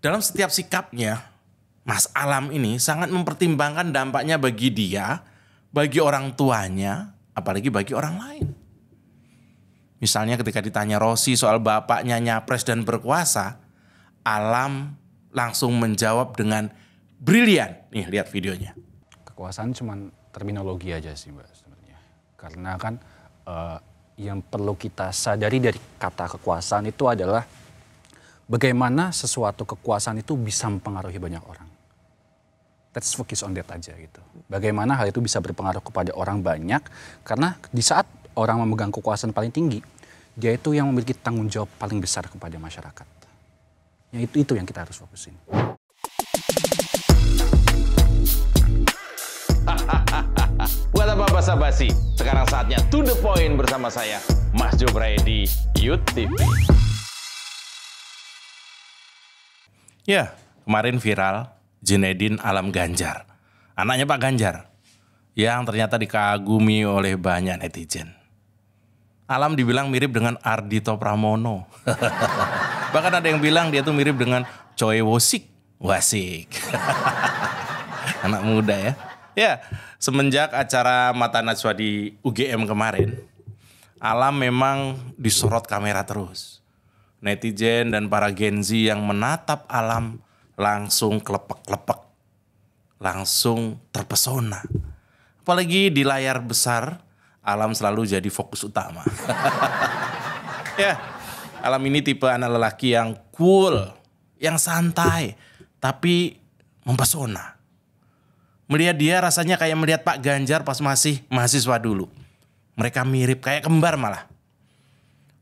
dalam setiap sikapnya, Mas Alam ini sangat mempertimbangkan dampaknya bagi dia, bagi orang tuanya, apalagi bagi orang lain. Misalnya ketika ditanya Rosi soal bapaknya nyapres dan berkuasa, Alam langsung menjawab dengan brilian. Nih lihat videonya. Kekuasaan cuma terminologi aja sih mbak sebenarnya. Karena kan uh, yang perlu kita sadari dari kata kekuasaan itu adalah bagaimana sesuatu kekuasaan itu bisa mempengaruhi banyak orang. Let's focus on that aja gitu. Bagaimana hal itu bisa berpengaruh kepada orang banyak karena di saat orang memegang kekuasaan paling tinggi, dia itu yang memiliki tanggung jawab paling besar kepada masyarakat. Ya itu itu yang kita harus fokusin. Buat apa basa-basi? Sekarang saatnya to the point bersama saya, Mas Jobraedi, YouTube. Ya, kemarin viral Junedin Alam Ganjar. Anaknya Pak Ganjar. Yang ternyata dikagumi oleh banyak netizen. Alam dibilang mirip dengan Ardito Pramono. Bahkan ada yang bilang dia tuh mirip dengan Choi Wosik. Wasik. Anak muda ya. Ya, semenjak acara Mata Najwa di UGM kemarin, Alam memang disorot kamera terus netizen dan para Gen Z yang menatap alam langsung kelepek lepek langsung terpesona. Apalagi di layar besar, alam selalu jadi fokus utama. ya, alam ini tipe anak lelaki yang cool, yang santai, tapi mempesona. Melihat dia rasanya kayak melihat Pak Ganjar pas masih mahasiswa dulu. Mereka mirip kayak kembar malah.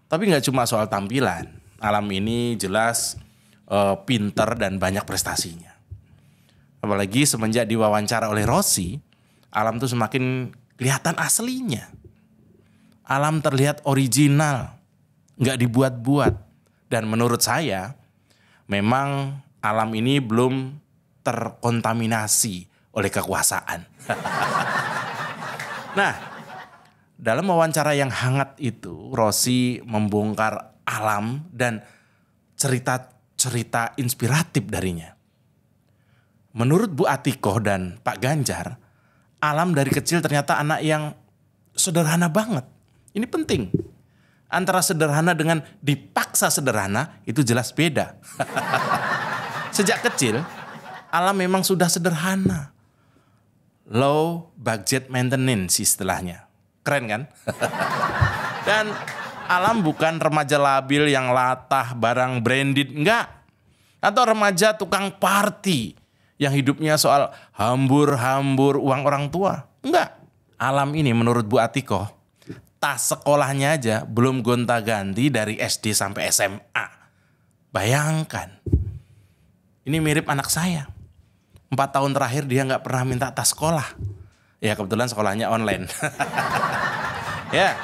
Tapi nggak cuma soal tampilan, Alam ini jelas uh, pinter dan banyak prestasinya. Apalagi semenjak diwawancara oleh Rossi, Alam tuh semakin kelihatan aslinya. Alam terlihat original, nggak dibuat-buat. Dan menurut saya, memang Alam ini belum terkontaminasi oleh kekuasaan. nah, dalam wawancara yang hangat itu, Rossi membongkar alam dan cerita-cerita inspiratif darinya. Menurut Bu Atikoh dan Pak Ganjar, alam dari kecil ternyata anak yang sederhana banget. Ini penting. Antara sederhana dengan dipaksa sederhana itu jelas beda. Sejak kecil, alam memang sudah sederhana. Low budget maintenance istilahnya. Keren kan? Dan Alam bukan remaja labil yang latah barang branded, enggak. Atau remaja tukang party yang hidupnya soal hambur-hambur uang orang tua. Enggak. Alam ini menurut Bu Atiko, tas sekolahnya aja belum gonta-ganti dari SD sampai SMA. Bayangkan. Ini mirip anak saya. Empat tahun terakhir dia nggak pernah minta tas sekolah. Ya kebetulan sekolahnya online. ya,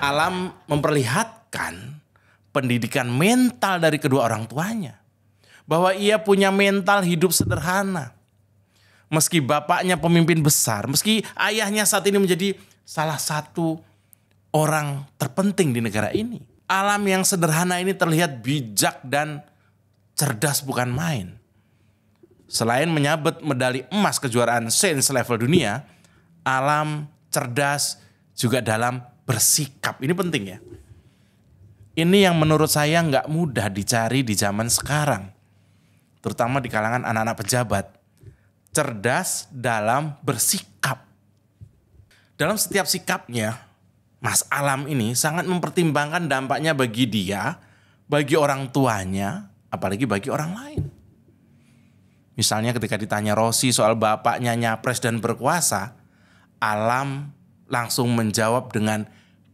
alam memperlihatkan pendidikan mental dari kedua orang tuanya. Bahwa ia punya mental hidup sederhana. Meski bapaknya pemimpin besar, meski ayahnya saat ini menjadi salah satu orang terpenting di negara ini. Alam yang sederhana ini terlihat bijak dan cerdas bukan main. Selain menyabet medali emas kejuaraan Sains level dunia, alam, cerdas, juga dalam bersikap. Ini penting ya. Ini yang menurut saya nggak mudah dicari di zaman sekarang. Terutama di kalangan anak-anak pejabat. Cerdas dalam bersikap. Dalam setiap sikapnya, Mas Alam ini sangat mempertimbangkan dampaknya bagi dia, bagi orang tuanya, apalagi bagi orang lain. Misalnya ketika ditanya Rosi soal bapaknya nyapres dan berkuasa, alam langsung menjawab dengan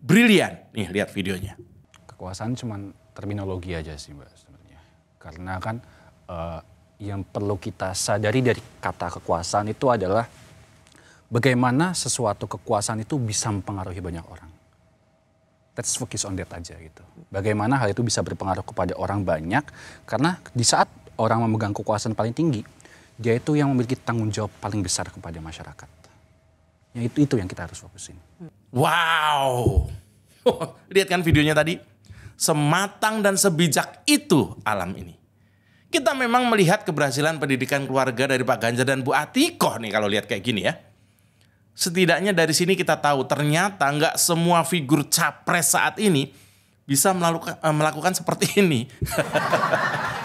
brilian. Nih lihat videonya. Kekuasaan cuma terminologi aja sih mbak sebenarnya. Karena kan uh, yang perlu kita sadari dari kata kekuasaan itu adalah bagaimana sesuatu kekuasaan itu bisa mempengaruhi banyak orang. Let's focus on that aja gitu. Bagaimana hal itu bisa berpengaruh kepada orang banyak karena di saat orang memegang kekuasaan paling tinggi, dia itu yang memiliki tanggung jawab paling besar kepada masyarakat Ya itu itu yang kita harus fokusin. Wow. Lihat kan videonya tadi? Sematang dan sebijak itu alam ini. Kita memang melihat keberhasilan pendidikan keluarga dari Pak Ganjar dan Bu Atikoh nih kalau lihat kayak gini ya. Setidaknya dari sini kita tahu ternyata nggak semua figur capres saat ini bisa melakukan, eh, melakukan seperti ini.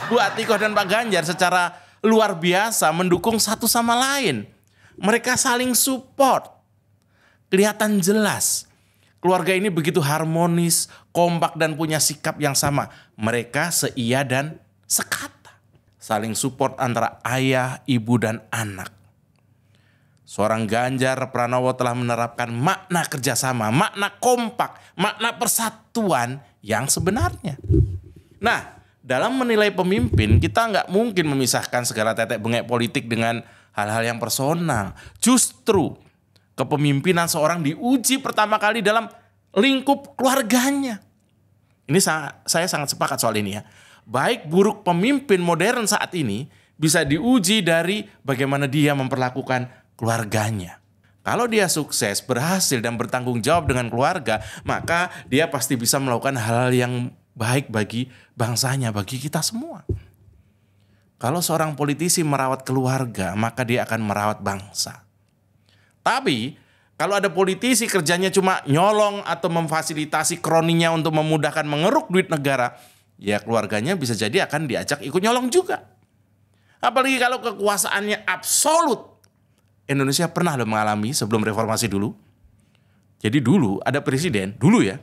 Bu Atikoh dan Pak Ganjar secara luar biasa mendukung satu sama lain. Mereka saling support. Kelihatan jelas. Keluarga ini begitu harmonis, kompak dan punya sikap yang sama. Mereka seia dan sekata. Saling support antara ayah, ibu, dan anak. Seorang Ganjar Pranowo telah menerapkan makna kerjasama, makna kompak, makna persatuan yang sebenarnya. Nah, dalam menilai pemimpin, kita nggak mungkin memisahkan segala tetek bengek politik dengan hal-hal yang personal. Justru kepemimpinan seorang diuji pertama kali dalam lingkup keluarganya. Ini saya, saya sangat sepakat soal ini ya. Baik buruk pemimpin modern saat ini bisa diuji dari bagaimana dia memperlakukan keluarganya. Kalau dia sukses, berhasil, dan bertanggung jawab dengan keluarga, maka dia pasti bisa melakukan hal yang baik bagi bangsanya, bagi kita semua. Kalau seorang politisi merawat keluarga, maka dia akan merawat bangsa. Tapi kalau ada politisi kerjanya cuma nyolong atau memfasilitasi kroninya untuk memudahkan mengeruk duit negara, ya keluarganya bisa jadi akan diajak ikut nyolong juga. Apalagi kalau kekuasaannya absolut. Indonesia pernah loh mengalami sebelum reformasi dulu. Jadi dulu ada presiden, dulu ya,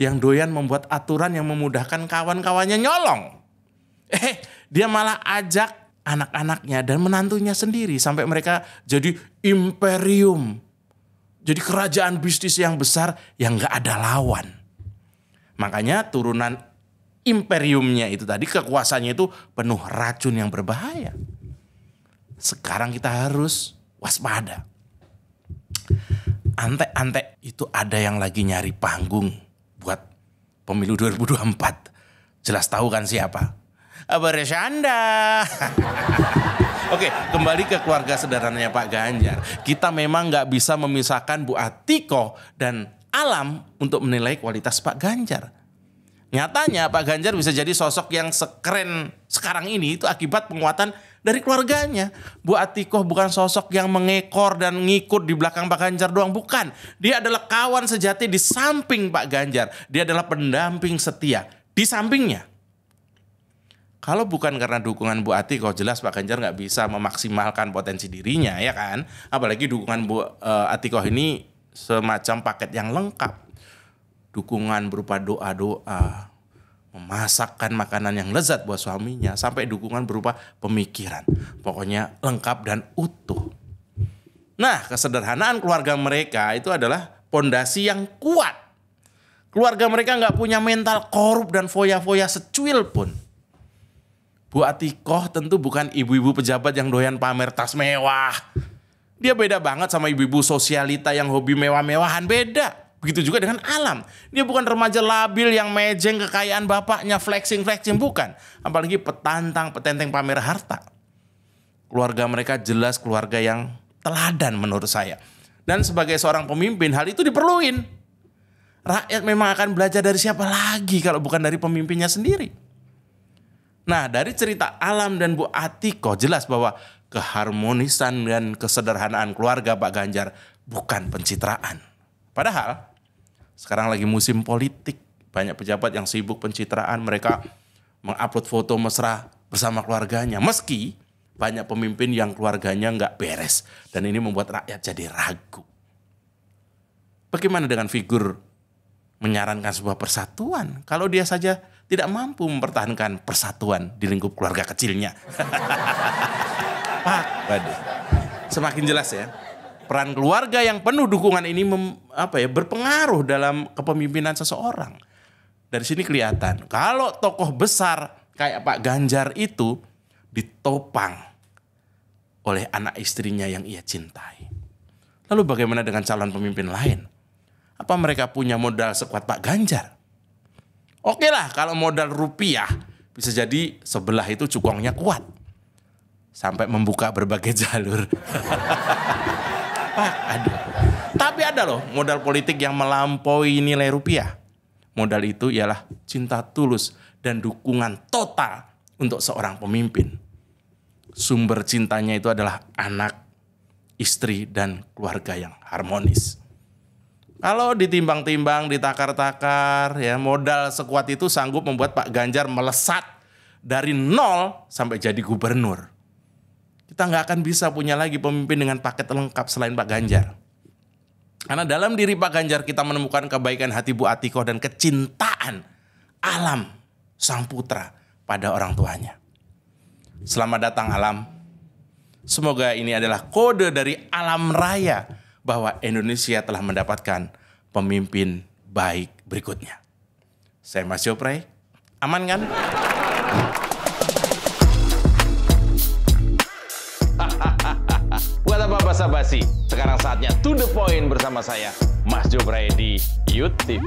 yang doyan membuat aturan yang memudahkan kawan-kawannya nyolong. Eh, dia malah ajak anak-anaknya dan menantunya sendiri sampai mereka jadi imperium. Jadi kerajaan bisnis yang besar yang nggak ada lawan. Makanya turunan imperiumnya itu tadi kekuasaannya itu penuh racun yang berbahaya. Sekarang kita harus waspada. Antek-antek itu ada yang lagi nyari panggung buat pemilu 2024. Jelas tahu kan siapa? Abah Reshanda. Oke, kembali ke keluarga sederhananya Pak Ganjar. Kita memang nggak bisa memisahkan Bu Atiko dan alam untuk menilai kualitas Pak Ganjar. Nyatanya Pak Ganjar bisa jadi sosok yang sekeren sekarang ini itu akibat penguatan dari keluarganya. Bu Atiko bukan sosok yang mengekor dan ngikut di belakang Pak Ganjar doang, bukan. Dia adalah kawan sejati di samping Pak Ganjar. Dia adalah pendamping setia di sampingnya. Kalau bukan karena dukungan Bu Ati, kok jelas Pak Ganjar nggak bisa memaksimalkan potensi dirinya ya kan. Apalagi dukungan Bu uh, eh, Atikoh ini semacam paket yang lengkap. Dukungan berupa doa-doa, memasakkan makanan yang lezat buat suaminya, sampai dukungan berupa pemikiran. Pokoknya lengkap dan utuh. Nah, kesederhanaan keluarga mereka itu adalah pondasi yang kuat. Keluarga mereka nggak punya mental korup dan foya-foya secuil pun. Bu Atikoh tentu bukan ibu-ibu pejabat yang doyan pamer tas mewah. Dia beda banget sama ibu-ibu sosialita yang hobi mewah-mewahan, beda. Begitu juga dengan alam. Dia bukan remaja labil yang mejeng kekayaan bapaknya, flexing-flexing, bukan. Apalagi petantang, petenteng pamer harta. Keluarga mereka jelas keluarga yang teladan menurut saya. Dan sebagai seorang pemimpin, hal itu diperluin. Rakyat memang akan belajar dari siapa lagi kalau bukan dari pemimpinnya sendiri. Nah, dari cerita Alam dan Bu Atiko jelas bahwa keharmonisan dan kesederhanaan keluarga Pak Ganjar bukan pencitraan. Padahal sekarang lagi musim politik, banyak pejabat yang sibuk pencitraan, mereka mengupload foto mesra bersama keluarganya. Meski banyak pemimpin yang keluarganya nggak beres dan ini membuat rakyat jadi ragu. Bagaimana dengan figur menyarankan sebuah persatuan kalau dia saja tidak mampu mempertahankan persatuan di lingkup keluarga kecilnya. Pak, waduh. Semakin jelas ya. Peran keluarga yang penuh dukungan ini mem, apa ya berpengaruh dalam kepemimpinan seseorang. Dari sini kelihatan kalau tokoh besar kayak Pak Ganjar itu ditopang oleh anak istrinya yang ia cintai. Lalu bagaimana dengan calon pemimpin lain? Apa mereka punya modal sekuat Pak Ganjar? Oke lah kalau modal rupiah bisa jadi sebelah itu cukongnya kuat. Sampai membuka berbagai jalur. Pak, aduh. Tapi ada loh modal politik yang melampaui nilai rupiah. Modal itu ialah cinta tulus dan dukungan total untuk seorang pemimpin. Sumber cintanya itu adalah anak, istri, dan keluarga yang harmonis. Kalau ditimbang-timbang, ditakar-takar, ya modal sekuat itu sanggup membuat Pak Ganjar melesat dari nol sampai jadi gubernur. Kita nggak akan bisa punya lagi pemimpin dengan paket lengkap selain Pak Ganjar. Karena dalam diri Pak Ganjar kita menemukan kebaikan hati Bu Atiko dan kecintaan alam sang putra pada orang tuanya. Selamat datang alam. Semoga ini adalah kode dari alam raya bahwa Indonesia telah mendapatkan pemimpin baik berikutnya. Saya Mas Joprey, aman kan? Buat apa basa-basi? Sekarang saatnya to the point bersama saya, Mas Joprey di YouTube.